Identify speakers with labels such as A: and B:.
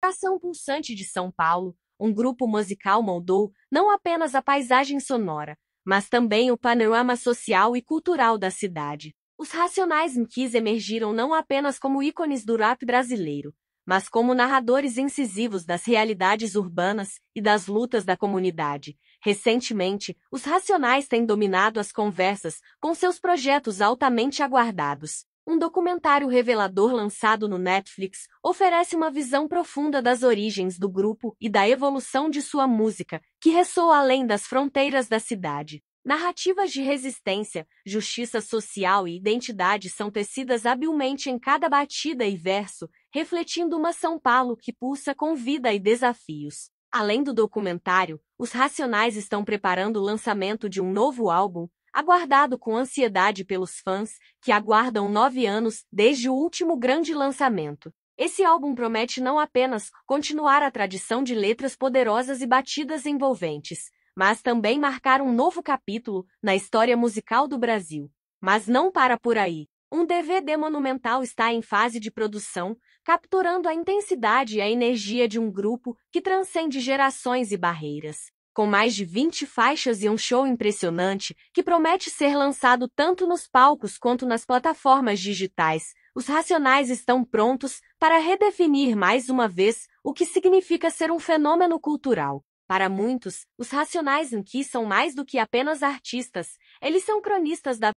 A: Ação pulsante de São Paulo, um grupo musical moldou não apenas a paisagem sonora, mas também o panorama social e cultural da cidade. Os Racionais MCs emergiram não apenas como ícones do rap brasileiro, mas como narradores incisivos das realidades urbanas e das lutas da comunidade. Recentemente, os Racionais têm dominado as conversas com seus projetos altamente aguardados, um documentário revelador lançado no Netflix oferece uma visão profunda das origens do grupo e da evolução de sua música, que ressoa além das fronteiras da cidade. Narrativas de resistência, justiça social e identidade são tecidas habilmente em cada batida e verso, refletindo uma São Paulo que pulsa com vida e desafios. Além do documentário, os Racionais estão preparando o lançamento de um novo álbum, aguardado com ansiedade pelos fãs, que aguardam nove anos desde o último grande lançamento. Esse álbum promete não apenas continuar a tradição de letras poderosas e batidas envolventes, mas também marcar um novo capítulo na história musical do Brasil. Mas não para por aí. Um DVD monumental está em fase de produção, capturando a intensidade e a energia de um grupo que transcende gerações e barreiras com mais de 20 faixas e um show impressionante, que promete ser lançado tanto nos palcos quanto nas plataformas digitais, os Racionais estão prontos para redefinir mais uma vez o que significa ser um fenômeno cultural. Para muitos, os Racionais Inqui são mais do que apenas artistas, eles são cronistas da